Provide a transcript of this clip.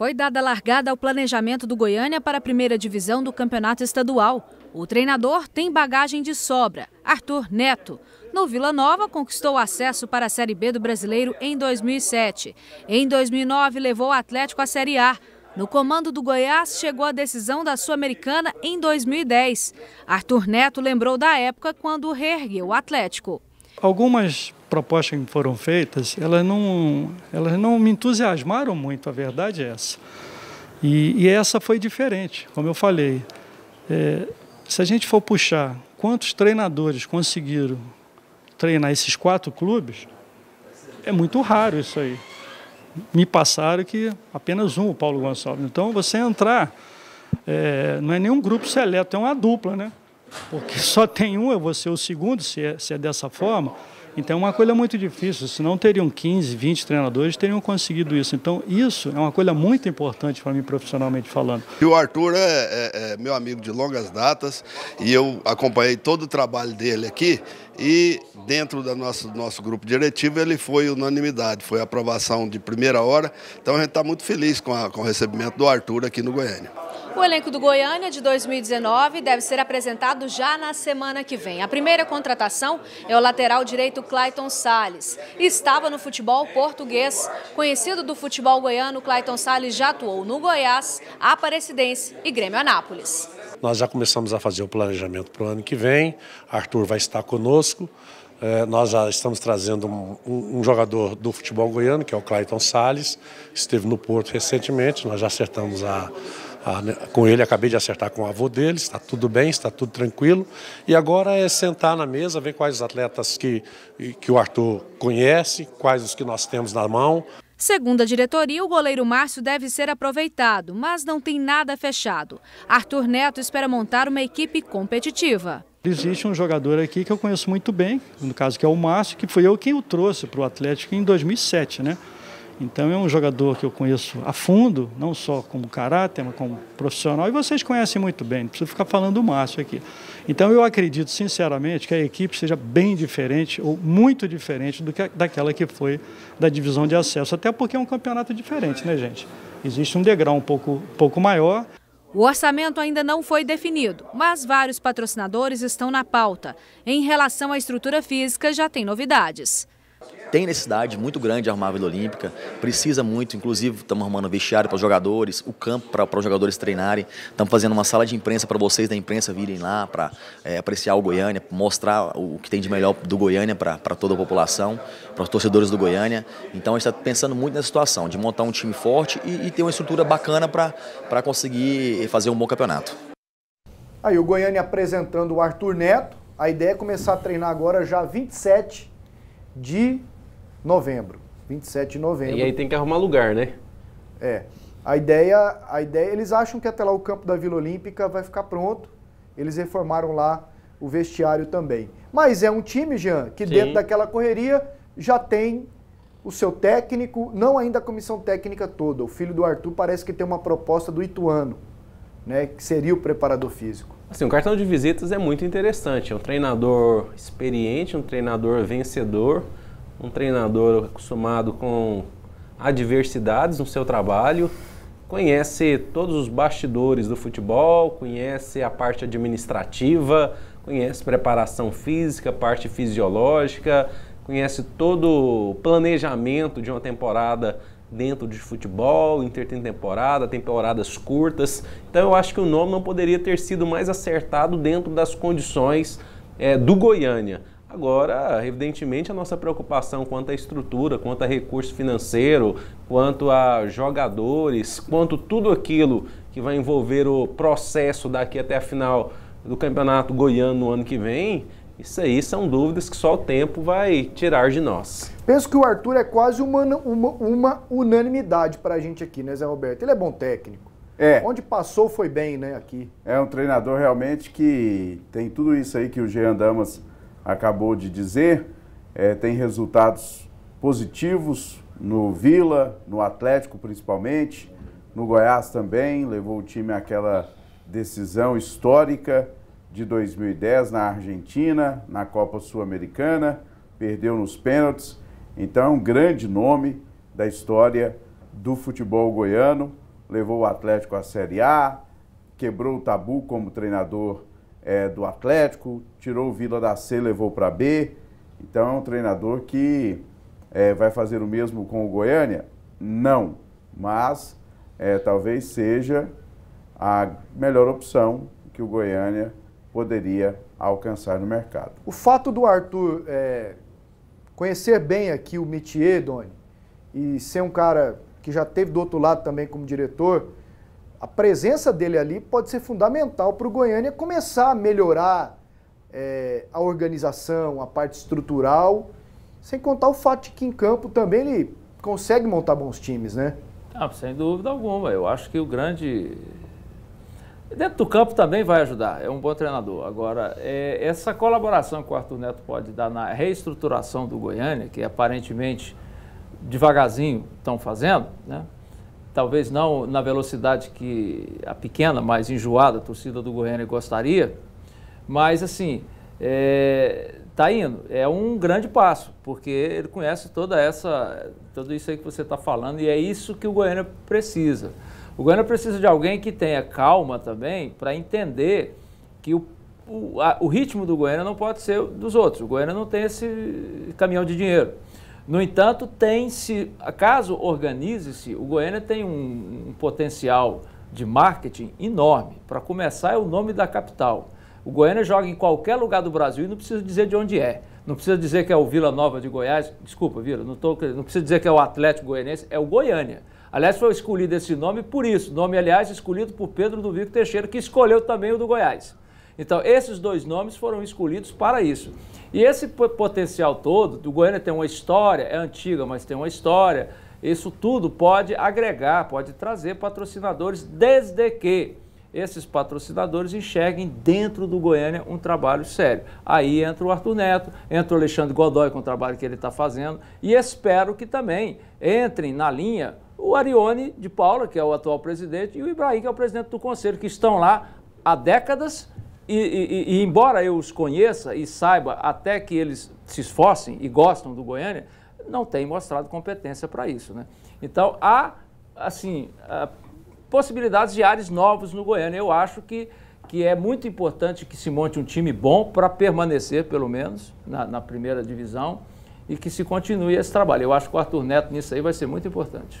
Foi dada largada ao planejamento do Goiânia para a primeira divisão do campeonato estadual. O treinador tem bagagem de sobra, Arthur Neto. No Vila Nova, conquistou acesso para a Série B do Brasileiro em 2007. Em 2009, levou o Atlético à Série A. No comando do Goiás, chegou a decisão da Sul-Americana em 2010. Arthur Neto lembrou da época quando reergueu o Atlético. Algumas propostas que me foram feitas, elas não, elas não me entusiasmaram muito, a verdade é essa. E, e essa foi diferente, como eu falei. É, se a gente for puxar quantos treinadores conseguiram treinar esses quatro clubes, é muito raro isso aí. Me passaram que apenas um, o Paulo Gonçalves. Então, você entrar, é, não é nenhum grupo seleto, é uma dupla, né? Porque só tem um, eu vou ser o segundo, se é, se é dessa forma. Então é uma coisa muito difícil, senão teriam 15, 20 treinadores teriam conseguido isso. Então isso é uma coisa muito importante para mim profissionalmente falando. E o Arthur é, é, é, meu amigo de longas datas e eu acompanhei todo o trabalho dele aqui e dentro do nosso, nosso grupo diretivo ele foi unanimidade, foi aprovação de primeira hora. Então a gente está muito feliz com, a, com o recebimento do Arthur aqui no Goiânia. O elenco do Goiânia de 2019 deve ser apresentado já na semana que vem. A primeira contratação é o lateral direito Clayton Sales. Estava no futebol português, conhecido do futebol goiano, Clayton Sales já atuou no Goiás, Aparecidense e Grêmio Anápolis. Nós já começamos a fazer o planejamento para o ano que vem. Arthur vai estar conosco. É, nós já estamos trazendo um, um, um, jogador do futebol goiano, que é o Clayton Sales, esteve no Porto recentemente, nós já acertamos a ah, né, com ele acabei de acertar com o avô dele, está tudo bem, está tudo tranquilo. E agora é sentar na mesa, ver quais os atletas que, que o Arthur conhece, quais os que nós temos na mão. Segundo a diretoria, o goleiro Márcio deve ser aproveitado, mas não tem nada fechado. Arthur Neto espera montar uma equipe competitiva. Existe um jogador aqui que eu conheço muito bem, no caso que é o Márcio, que foi eu quem o trouxe para o Atlético em 2007, né? Então é um jogador que eu conheço a fundo, não só como caráter, mas como profissional, e vocês conhecem muito bem, não preciso ficar falando o Márcio aqui. Então eu acredito sinceramente que a equipe seja bem diferente, ou muito diferente do que, daquela que foi da divisão de acesso, até porque é um campeonato diferente, né gente? Existe um degrau um pouco, um pouco maior. O orçamento ainda não foi definido, mas vários patrocinadores estão na pauta. Em relação à estrutura física, já tem novidades. Tem necessidade muito grande de arrumar a Vila Olímpica, precisa muito, inclusive estamos arrumando vestiário para os jogadores, o campo para, os jogadores treinarem, estamos fazendo uma sala de imprensa para vocês da imprensa virem lá para é, apreciar o Goiânia, mostrar o que tem de melhor do Goiânia para, toda a população, para os torcedores do Goiânia. Então a gente está pensando muito nessa situação, de montar um time forte e, e ter uma estrutura bacana para, para conseguir fazer um bom campeonato. Aí o Goiânia apresentando o Arthur Neto, a ideia é começar a treinar agora já 27 de novembro. 27 de novembro. E aí tem que arrumar lugar, né? É. A ideia, a ideia, eles acham que até lá o campo da Vila Olímpica vai ficar pronto. Eles reformaram lá o vestiário também. Mas é um time, Jean, que Sim. dentro daquela correria já tem o seu técnico, não ainda a comissão técnica toda. O filho do Arthur parece que tem uma proposta do Ituano, né, que seria o preparador físico. Assim, o cartão de visitas é muito interessante. É um treinador experiente, um treinador vencedor, um treinador acostumado com adversidades no seu trabalho, conhece todos os bastidores do futebol, conhece a parte administrativa, conhece preparação física, parte fisiológica, conhece todo o planejamento de uma temporada dentro de futebol, intertemporada, temporadas curtas. Então eu acho que o nome não poderia ter sido mais acertado dentro das condições é, do Goiânia. Agora, evidentemente, a nossa preocupação quanto à estrutura, quanto a recurso financeiro, quanto a jogadores, quanto tudo aquilo que vai envolver o processo daqui até a final do Campeonato Goiano no ano que vem, isso aí são dúvidas que só o tempo vai tirar de nós. Penso que o Arthur é quase uma, uma, uma unanimidade para a gente aqui, né, Zé Roberto? Ele é bom técnico. É. Onde passou foi bem, né, aqui. É um treinador realmente que tem tudo isso aí que o Jean Damas acabou de dizer. É, tem resultados positivos no Vila, no Atlético principalmente, no Goiás também, levou o time àquela decisão histórica de 2010 na Argentina, na Copa Sul-Americana, perdeu nos pênaltis. Então é um grande nome da história do futebol goiano. Levou o Atlético à Série A, quebrou o tabu como treinador é, do Atlético, tirou o Vila da C, levou para B. Então é um treinador que é, vai fazer o mesmo com o Goiânia? Não, mas é, talvez seja a melhor opção que o Goiânia poderia alcançar no mercado. O fato do Arthur é, conhecer bem aqui o métier, Doni, e ser um cara que já teve do outro lado também como diretor, a presença dele ali pode ser fundamental para o Goiânia começar a melhorar é, a organização, a parte estrutural, sem contar o fato de que em campo também ele consegue montar bons times, né? Ah, sem dúvida alguma. Eu acho que o grande Dentro do campo também vai ajudar, é um bom treinador. Agora, é, essa colaboração que o Arthur Neto pode dar na reestruturação do Goiânia, que aparentemente devagarzinho estão fazendo, né? talvez não na velocidade que a pequena, mas enjoada a torcida do Goiânia gostaria, mas assim, está é, tá indo. É um grande passo, porque ele conhece toda essa, tudo isso aí que você está falando, e é isso que o Goiânia precisa. O Goiânia precisa de alguém que tenha calma também para entender que o, o, a, o ritmo do Goiânia não pode ser dos outros. O Goiânia não tem esse caminhão de dinheiro. No entanto, tem-se, caso organize-se, o Goiânia tem um, um potencial de marketing enorme. Para começar, é o nome da capital. O Goiânia joga em qualquer lugar do Brasil e não precisa dizer de onde é. Não precisa dizer que é o Vila Nova de Goiás, desculpa, Vila, não, tô, não precisa dizer que é o Atlético Goianense, é o Goiânia. Aliás, foi escolhido esse nome por isso. Nome, aliás, escolhido por Pedro do Vico Teixeira, que escolheu também o do Goiás. Então, esses dois nomes foram escolhidos para isso. E esse potencial todo, o Goiânia tem uma história, é antiga, mas tem uma história. Isso tudo pode agregar, pode trazer patrocinadores, desde que esses patrocinadores enxerguem dentro do Goiânia um trabalho sério. Aí entra o Arthur Neto, entra o Alexandre Godoy com o trabalho que ele está fazendo e espero que também entrem na linha o Arione de Paula, que é o atual presidente, e o Ibrahim, que é o presidente do conselho, que estão lá há décadas. E, e, e embora eu os conheça e saiba até que eles se esforcem e gostam do Goiânia, não tem mostrado competência para isso. Né? Então, há, assim, possibilidades de áreas novos no Goiânia. Eu acho que, que é muito importante que se monte um time bom para permanecer, pelo menos, na, na primeira divisão e que se continue esse trabalho. Eu acho que o Arthur Neto nisso aí vai ser muito importante.